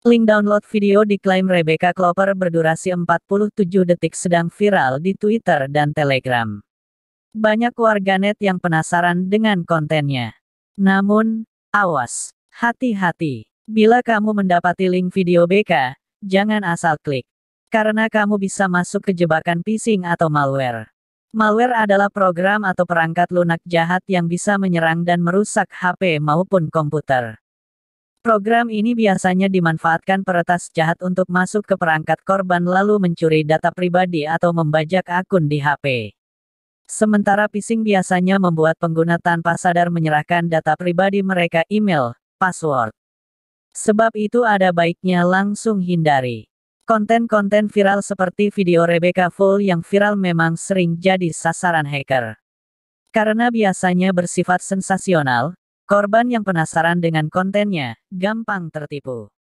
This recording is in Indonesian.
Link download video diklaim Rebecca Klopper berdurasi 47 detik sedang viral di Twitter dan Telegram. Banyak warganet yang penasaran dengan kontennya. Namun, awas, hati-hati. Bila kamu mendapati link video BK, jangan asal klik. Karena kamu bisa masuk ke jebakan phishing atau malware. Malware adalah program atau perangkat lunak jahat yang bisa menyerang dan merusak HP maupun komputer. Program ini biasanya dimanfaatkan peretas jahat untuk masuk ke perangkat korban lalu mencuri data pribadi atau membajak akun di HP. Sementara phishing biasanya membuat pengguna tanpa sadar menyerahkan data pribadi mereka email, password. Sebab itu ada baiknya langsung hindari. Konten-konten viral seperti video Rebecca Full yang viral memang sering jadi sasaran hacker. Karena biasanya bersifat sensasional, Korban yang penasaran dengan kontennya, gampang tertipu.